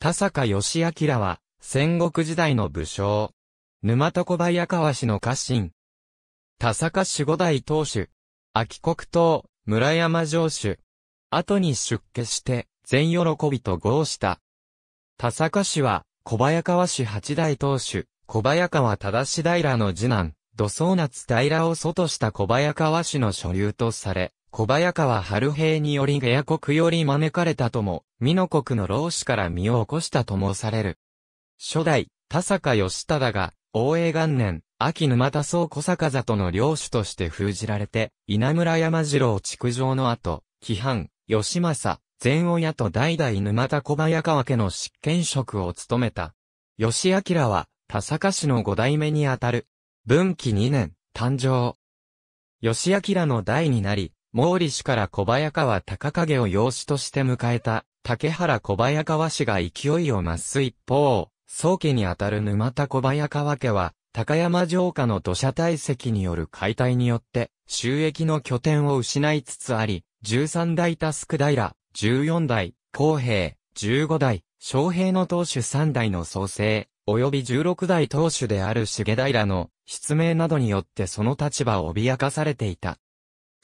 田坂義明は、戦国時代の武将。沼田小早川氏の家臣。田坂守護代当主。秋国党、村山城主。後に出家して、全喜びと合した。田坂氏は、小早川氏八代当主、小早川忠平の次男、土宗夏平を祖とした小早川氏の所有とされ、小早川春平により下野国より招かれたとも、美濃国の老子から身を起こしたともされる。初代、田坂義忠が、応永元年、秋沼田総小坂里の領主として封じられて、稲村山次郎築城の後、規範、吉政、前親と代々沼田小早川家の執権職を務めた。吉明は、田坂氏の五代目にあたる。文紀二年、誕生。吉明の代になり、毛利氏から小早川高影を養子として迎えた竹原小早川氏が勢いを増す一方、宗家にあたる沼田小早川家は、高山城下の土砂堆積による解体によって、収益の拠点を失いつつあり、13代タスク平、14代、公平、15代、昌平の当主3代の創生、及び16代当主である重平の失明などによってその立場を脅かされていた。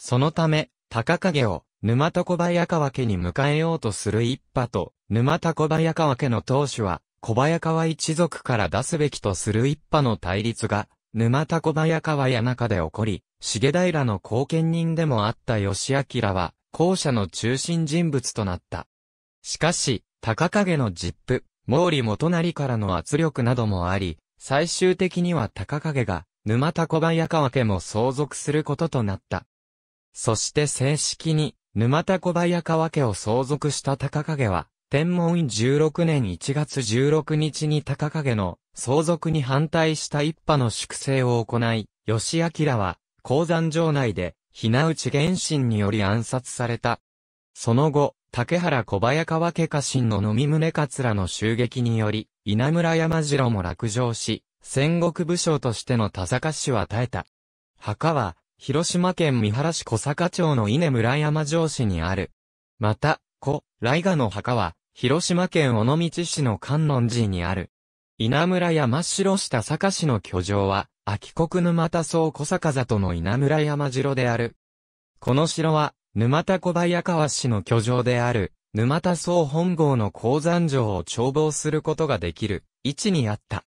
そのため、高影を沼田小早川家に迎えようとする一派と、沼田小早川家の当主は、小早川一族から出すべきとする一派の対立が、沼田小早川や中で起こり、重平の後見人でもあった吉明は、後者の中心人物となった。しかし、高影の実父、毛利元成からの圧力などもあり、最終的には高影が、沼田小早川家も相続することとなった。そして正式に、沼田小早川家を相続した高影は、天文院16年1月16日に高影の相続に反対した一派の粛清を行い、吉明は、鉱山城内で、ひなうち原神により暗殺された。その後、竹原小早川家家臣の飲み宗桂の襲撃により、稲村山城も落城し、戦国武将としての田坂氏は耐えた。墓は、広島県三原市小坂町の稲村山城市にある。また、古、来賀の墓は、広島県尾道市の観音寺にある。稲村山城下坂市の居城は、秋国沼田荘小坂里の稲村山城である。この城は、沼田小早川市の居城である、沼田荘本郷の鉱山城を眺望することができる、位置にあった。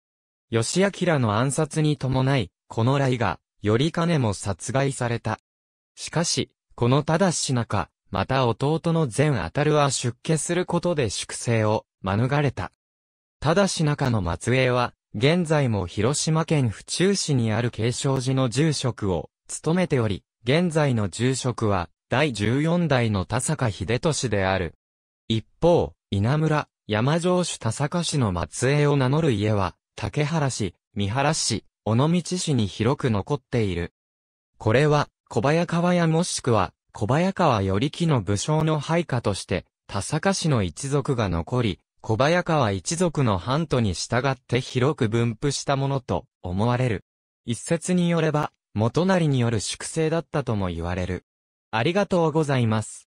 吉明の暗殺に伴い、この来が、頼金も殺害された。しかし、このただし中、また弟の善あたるは出家することで粛清を免れた。ただし中の末裔は、現在も広島県府中市にある継承寺の住職を務めており、現在の住職は、第14代の田坂秀俊である。一方、稲村、山城主田坂氏の末裔を名乗る家は、竹原市、三原市、尾道市に広く残っている。これは、小早川やもしくは、小早川頼木の武将の配下として、田坂氏の一族が残り、小早川一族の藩島に従って広く分布したものと思われる。一説によれば、元就による粛清だったとも言われる。ありがとうございます。